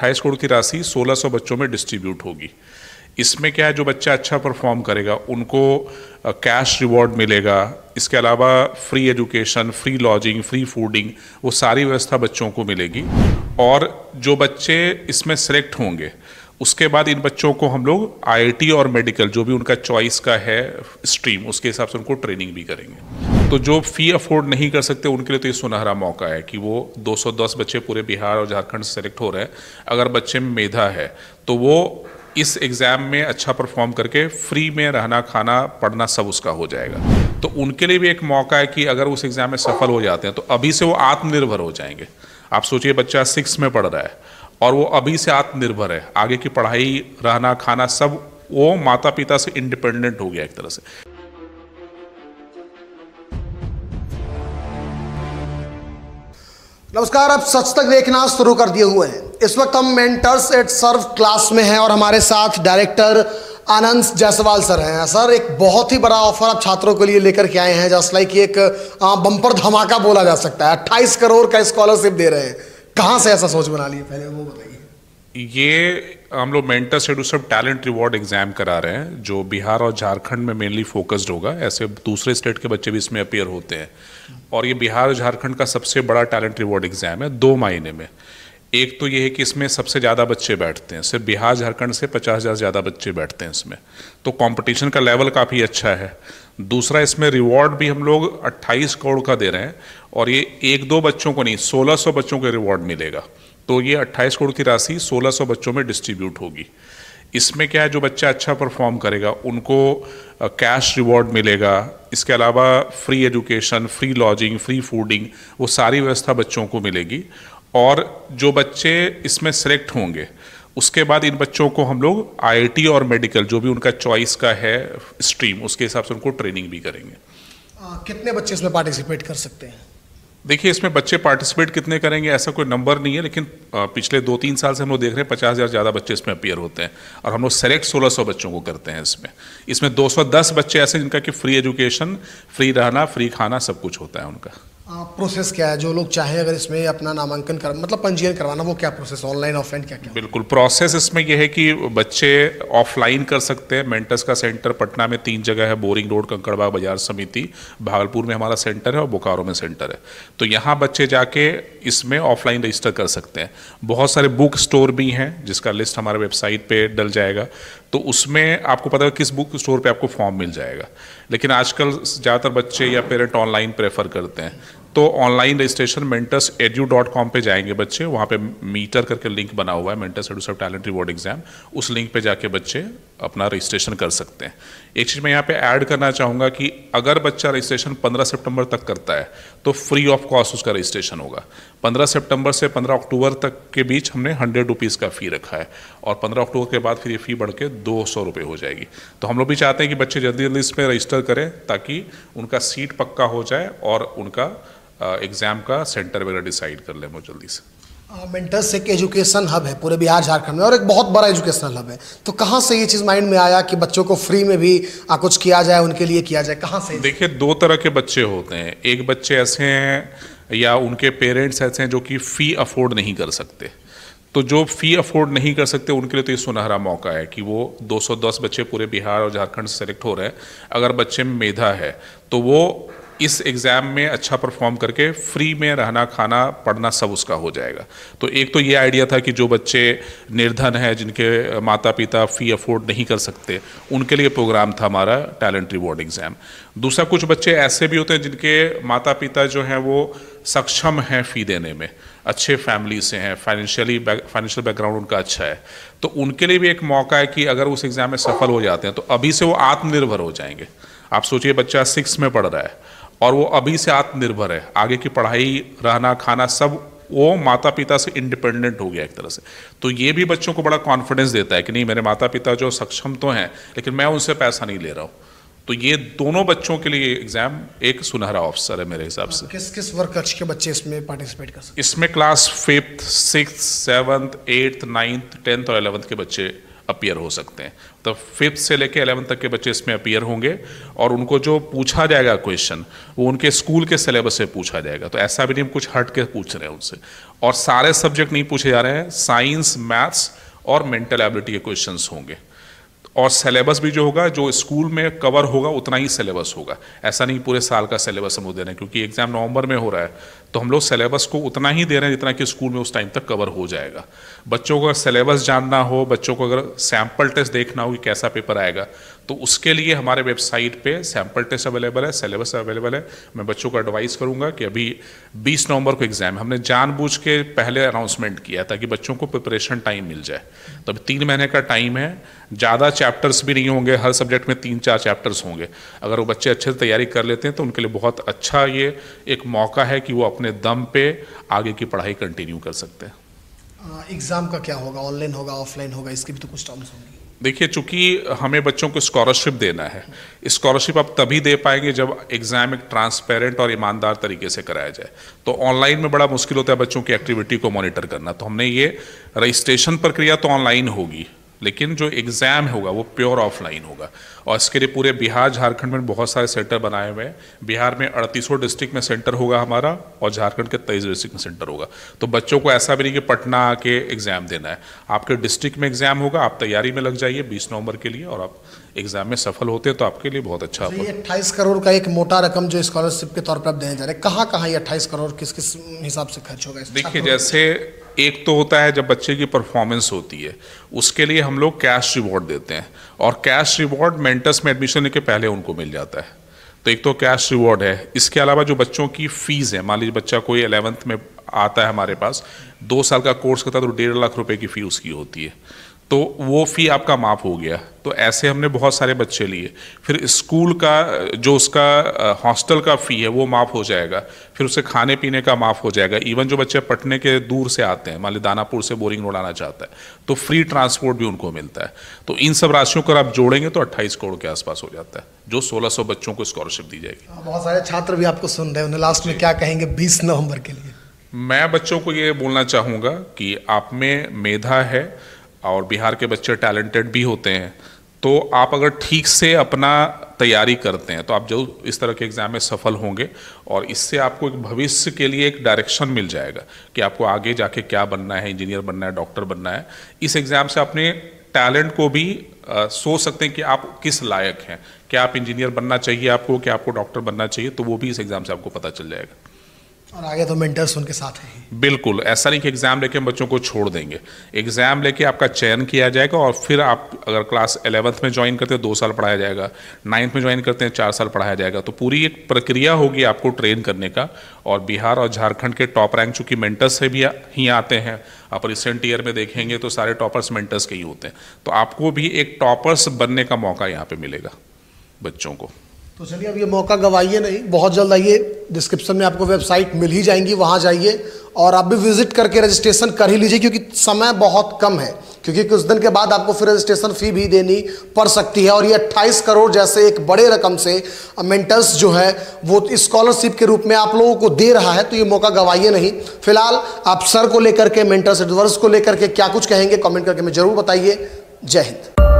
अट्ठाईस करोड़ की राशि 1600 बच्चों में डिस्ट्रीब्यूट होगी इसमें क्या है जो बच्चा अच्छा परफॉर्म करेगा उनको कैश रिवॉर्ड मिलेगा इसके अलावा free education free lodging free fooding वो सारी व्यवस्था बच्चों को मिलेगी और जो बच्चे इसमें सेलेक्ट होंगे उसके बाद इन बच्चों को हम लोग आई और मेडिकल जो भी उनका चॉइस का है स्ट्रीम उसके हिसाब से उनको ट्रेनिंग भी करेंगे तो जो फ़ी अफोर्ड नहीं कर सकते उनके लिए तो ये सुनहरा मौका है कि वो 210 बच्चे पूरे बिहार और झारखंड से सेलेक्ट हो रहे हैं अगर बच्चे में मेधा है तो वो इस एग्ज़ाम में अच्छा परफॉर्म करके फ्री में रहना खाना पढ़ना सब उसका हो जाएगा तो उनके लिए भी एक मौका है कि अगर उस एग्ज़ाम में सफल हो जाते हैं तो अभी से वो आत्मनिर्भर हो जाएंगे आप सोचिए बच्चा सिक्स में पढ़ रहा है और वो अभी से आत्मनिर्भर है आगे की पढ़ाई रहना खाना सब वो माता पिता से इंडिपेंडेंट हो गया एक तरह से नमस्कार आप सच तक देखना शुरू कर दिए हुए हैं इस वक्त हम मेंटर्स एट सर्व क्लास में हैं और हमारे साथ डायरेक्टर आनंद जायसवाल सर हैं हाँ, सर एक बहुत ही बड़ा ऑफर आप छात्रों के लिए लेकर के आए हैं जस्ट लाइक एक बम्पर धमाका बोला जा सकता है अट्ठाईस करोड़ का स्कॉलरशिप दे रहे हैं कहाँ से ऐसा सोच बना लिए पहले वो बताइए ये हम लोग मेंटर शेड्यूल सब टैलेंट रिवॉर्ड एग्जाम करा रहे हैं जो बिहार और झारखंड में मेनली फोकस्ड होगा ऐसे दूसरे स्टेट के बच्चे भी इसमें अपेयर होते हैं और ये बिहार और झारखंड का सबसे बड़ा टैलेंट रिवॉर्ड एग्जाम है दो महीने में एक तो ये है कि इसमें सबसे ज़्यादा बच्चे बैठते हैं सिर्फ बिहार झारखंड से पचास हज़ार ज़्यादा बच्चे बैठते हैं इसमें तो कंपटीशन का लेवल काफ़ी अच्छा है दूसरा इसमें रिवॉर्ड भी हम लोग 28 करोड़ का दे रहे हैं और ये एक दो बच्चों को नहीं 1600 बच्चों को रिवॉर्ड मिलेगा तो ये 28 करोड़ की राशि 1600 बच्चों में डिस्ट्रीब्यूट होगी इसमें क्या है जो बच्चा अच्छा परफॉर्म करेगा उनको कैश रिवॉर्ड मिलेगा इसके अलावा free education free lodging free fooding वो सारी व्यवस्था बच्चों को मिलेगी और जो बच्चे इसमें सेलेक्ट होंगे उसके बाद इन बच्चों को हम लोग आई और मेडिकल जो भी उनका चॉइस का है स्ट्रीम उसके हिसाब से उनको ट्रेनिंग भी करेंगे आ, कितने बच्चे इसमें पार्टिसिपेट कर सकते हैं देखिए इसमें बच्चे पार्टिसिपेट कितने करेंगे ऐसा कोई नंबर नहीं है लेकिन पिछले दो तीन साल से हम लोग देख रहे हैं पचास हज़ार ज़्यादा बच्चे इसमें अपीयर होते हैं और हम लोग सेलेक्ट सोलह सौ बच्चों को करते हैं इसमें इसमें दो सौ दस बच्चे ऐसे जिनका कि फ्री एजुकेशन फ्री रहना फ्री खाना सब कुछ होता है उनका प्रोसेस क्या है जो लोग चाहें अगर इसमें अपना नामांकन कर मतलब पंजीयन करवाना वो क्या प्रोसेस ऑनलाइन ऑफलाइन क्या क्या बिल्कुल प्रोसेस इसमें यह है कि बच्चे ऑफलाइन कर सकते हैं मेंटस का सेंटर पटना में तीन जगह है बोरिंग रोड कंकड़बाग बाजार समिति भागलपुर में हमारा सेंटर है और बोकारो में सेंटर है तो यहाँ बच्चे जाके इसमें ऑफलाइन रजिस्टर कर सकते हैं बहुत सारे बुक स्टोर भी हैं जिसका लिस्ट हमारे वेबसाइट पर डल जाएगा तो उसमें आपको पता है किस बुक स्टोर पे आपको फॉर्म मिल जाएगा लेकिन आजकल ज़्यादातर बच्चे या पेरेंट ऑनलाइन प्रेफर करते हैं तो online registration Mentus edu dot com पर जाएंगे बच्चे वहाँ पे मीटर करके लिंक बना हुआ है मेंटस एडू सब टैलेंट रिवॉर्ड एग्जाम उस लिंक पे जाके बच्चे अपना रजिस्ट्रेशन कर सकते हैं एक चीज़ मैं यहाँ पे ऐड करना चाहूँगा कि अगर बच्चा रजिस्ट्रेशन 15 सितंबर तक करता है तो फ्री ऑफ कॉस्ट उसका रजिस्ट्रेशन होगा 15 सितंबर से 15 अक्टूबर तक के बीच हमने हंड्रेड रुपीज़ का फ़ी रखा है और 15 अक्टूबर के बाद फिर ये फ़ी बढ़ के दो सौ रुपये हो जाएगी तो हम लोग भी चाहते हैं कि बच्चे जल्दी जल्दी इसमें रजिस्टर करें ताकि उनका सीट पक्का हो जाए और उनका एग्ज़ाम का सेंटर वगैरह डिसाइड कर लें वो जल्दी से मेंटर्स हाँ, एक एजुकेशन हब है पूरे बिहार झारखंड में और एक बहुत बड़ा एजुकेशनल हब है तो कहाँ से ये चीज़ माइंड में आया कि बच्चों को फ्री में भी आ, कुछ किया जाए उनके लिए किया जाए कहाँ से देखिए दो तरह के बच्चे होते हैं एक बच्चे ऐसे हैं या उनके पेरेंट्स ऐसे हैं जो कि फ़ी अफोर्ड नहीं कर सकते तो जो फ़ी अफोर्ड नहीं कर सकते उनके लिए तो ये सुनहरा मौका है कि वो 210 बच्चे पूरे बिहार और झारखंड से सेलेक्ट हो रहे हैं अगर बच्चे में मेधा है तो वो इस एग्ज़ाम में अच्छा परफॉर्म करके फ्री में रहना खाना पढ़ना सब उसका हो जाएगा तो एक तो ये आइडिया था कि जो बच्चे निर्धन हैं जिनके माता पिता फ़ी अफोर्ड नहीं कर सकते उनके लिए प्रोग्राम था हमारा टैलेंट रिवॉर्ड एग्ज़ाम दूसरा कुछ बच्चे ऐसे भी होते हैं जिनके माता पिता जो हैं वो सक्षम हैं फ़ी देने में अच्छे फैमिली से हैं फाइनेंशियली फाइनेंशियल बैकग्राउंड उनका अच्छा है तो उनके लिए भी एक मौका है कि अगर उस एग्ज़ाम में सफल हो जाते हैं तो अभी से वो आत्मनिर्भर हो जाएंगे आप सोचिए बच्चा सिक्स में पढ़ रहा है और वो अभी से आत्मनिर्भर है आगे की पढ़ाई रहना खाना सब वो माता पिता से इंडिपेंडेंट हो गया एक तरह से तो ये भी बच्चों को बड़ा कॉन्फिडेंस देता है कि नहीं मेरे माता पिता जो सक्षम तो हैं लेकिन मैं उनसे पैसा नहीं ले रहा हूँ तो ये दोनों बच्चों के लिए एग्जाम एक सुनहरा अवसर है मेरे हिसाब से किस किस वर्ग कक्ष के बच्चे इसमें पार्टिसिपेट कर सकते इसमें class fifth six seventh eighth ninth tenth और एलेवंथ के बच्चे अपियर हो सकते हैं तो फिफ्थ से लेकर एलेवन तक के बच्चे इसमें अपियर होंगे और उनको जो पूछा जाएगा क्वेश्चन वो उनके स्कूल के सिलेबस से पूछा जाएगा तो ऐसा भी नहीं कुछ हट के पूछ रहे हैं उनसे और सारे सब्जेक्ट नहीं पूछे जा रहे हैं साइंस मैथ्स और मेंटल एबिलिटी के क्वेश्चन होंगे और सिलेबस भी जो होगा जो स्कूल में कवर होगा उतना ही सिलेबस होगा ऐसा नहीं पूरे साल का सिलेबस हम दे रहे हैं क्योंकि एग्ज़ाम नवंबर में हो रहा है तो हम लोग सिलेबस को उतना ही दे रहे हैं जितना कि स्कूल में उस टाइम तक कवर हो जाएगा बच्चों को अगर सिलेबस जानना हो बच्चों को अगर सैम्पल टेस्ट देखना हो कि कैसा पेपर आएगा तो उसके लिए हमारे वेबसाइट पे सैम्पल टेस्ट अवेलेबल है सिलेबस अवेलेबल है मैं बच्चों को एडवाइस करूंगा कि अभी 20 नवंबर को एग्ज़ाम हमने जानबूझ के पहले अनाउंसमेंट किया ताकि बच्चों को प्रिपरेशन टाइम मिल जाए तो अभी तीन महीने का टाइम है ज़्यादा चैप्टर्स भी नहीं होंगे हर सब्जेक्ट में तीन चार चैप्टर्स होंगे अगर वो बच्चे अच्छे से तैयारी कर लेते हैं तो उनके लिए बहुत अच्छा ये एक मौका है कि वो अपने दम पे आगे की पढ़ाई कंटिन्यू कर सकते हैं एग्ज़ाम का क्या होगा ऑनलाइन होगा ऑफलाइन होगा इसके भी तो कुछ टर्म्स होंगे देखिए चूंकि हमें बच्चों को स्कॉलरशिप देना है स्कॉलरशिप आप तभी दे पाएंगे जब एग्ज़ाम एक ट्रांसपेरेंट और ईमानदार तरीके से कराया जाए तो ऑनलाइन में बड़ा मुश्किल होता है बच्चों की एक्टिविटी को मॉनिटर करना तो हमने ये रजिस्ट्रेशन प्रक्रिया तो ऑनलाइन होगी लेकिन जो एग्ज़ाम होगा वो प्योर ऑफलाइन होगा और इसके लिए पूरे बिहार झारखंड में बहुत सारे सेंटर बनाए हुए हैं बिहार में अड़तीसों डिस्ट्रिक्ट में सेंटर होगा हमारा और झारखंड के तेईस डिस्ट्रिक्ट में सेंटर होगा तो बच्चों को ऐसा भी नहीं कि पटना आके एग्ज़ाम देना है आपके डिस्ट्रिक्ट में एग्ज़ाम होगा आप तैयारी में लग जाइए बीस नवंबर के लिए और आप एग्ज़ाम में सफल होते हैं तो आपके लिए बहुत अच्छा होगा अट्ठाईस करोड़ का एक मोटा रकम जो स्कॉलरशिप के तौर पर आप देने जा रहे हैं कहाँ कहाँ ये अट्ठाईस करोड़ किस किस हिसाब से खर्च होगा देखिए जैसे एक तो होता है जब बच्चे की परफॉर्मेंस होती है उसके लिए हम लोग कैश रिवॉर्ड देते हैं और कैश रिवॉर्ड मेंटस में एडमिशन लेके पहले उनको मिल जाता है तो एक तो कैश रिवॉर्ड है इसके अलावा जो बच्चों की फ़ीस है मान लीजिए बच्चा कोई एलेवंथ में आता है हमारे पास दो साल का कोर्स करता है तो डेढ़ लाख रुपए की फ़ी उसकी होती है तो वो फ़ी आपका माफ़ हो गया तो ऐसे हमने बहुत सारे बच्चे लिए फिर स्कूल का जो उसका हॉस्टल का फ़ी है वो माफ़ हो जाएगा फिर उसे खाने पीने का माफ़ हो जाएगा इवन जो बच्चे पटने के दूर से आते हैं मान ली दानापुर से बोरिंग रोड आना चाहता है तो फ्री ट्रांसपोर्ट भी उनको मिलता है तो इन सब राशियों को आप जोड़ेंगे तो अट्ठाईस करोड़ के आसपास हो जाता है जो सोलह बच्चों को स्कॉलरशिप दी जाएगी हाँ, बहुत सारे छात्र भी आपको सुन रहे हैं उन्हें लास्ट में क्या कहेंगे बीस नवम्बर के लिए मैं बच्चों को ये बोलना चाहूँगा कि आप में मेधा है और बिहार के बच्चे टैलेंटेड भी होते हैं तो आप अगर ठीक से अपना तैयारी करते हैं तो आप जरूर इस तरह के एग्ज़ाम में सफल होंगे और इससे आपको एक भविष्य के लिए एक डायरेक्शन मिल जाएगा कि आपको आगे जाके क्या बनना है इंजीनियर बनना है डॉक्टर बनना है इस एग्ज़ाम से अपने टैलेंट को भी आ, सोच सकते हैं कि आप किस लायक हैं क्या आप इंजीनियर बनना चाहिए आपको क्या आपको डॉक्टर बनना चाहिए तो वो भी इस एग्ज़ाम से आपको पता चल जाएगा और आगे तो मेंटर्स उनके साथ हैं बिल्कुल ऐसा नहीं कि एग्ज़ाम लेके हम बच्चों को छोड़ देंगे एग्ज़ाम लेके आपका चयन किया जाएगा और फिर आप अगर क्लास एलेवंथ में ज्वाइन करते हैं दो साल पढ़ाया जाएगा नाइन्थ में ज्वाइन करते हैं चार साल पढ़ाया जाएगा तो पूरी एक प्रक्रिया होगी आपको ट्रेन करने का और बिहार और झारखंड के टॉप रैंक चूंकि मेंटर्स से भी ही आते हैं आप रिसेंट ईयर में देखेंगे तो सारे टॉपर्स मेंटर्स के ही होते हैं तो आपको भी एक टॉपर्स बनने का मौका यहाँ पर मिलेगा बच्चों को तो चलिए अब ये मौका गवाइए नहीं बहुत जल्द आइए डिस्क्रिप्शन में आपको वेबसाइट मिल ही जाएंगी वहाँ जाइए और आप भी विजिट करके रजिस्ट्रेशन कर ही लीजिए क्योंकि समय बहुत कम है क्योंकि कुछ दिन के बाद आपको फिर रजिस्ट्रेशन फ़ी भी देनी पड़ सकती है और ये 28 करोड़ जैसे एक बड़े रकम से मेंटर्स जो है वो स्कॉलरशिप के रूप में आप लोगों को दे रहा है तो ये मौका गवाइए नहीं फिलहाल आप सर को लेकर के मेंटर्स एडवर्स को लेकर के क्या कुछ कहेंगे कॉमेंट करके मैं ज़रूर बताइए जय हिंद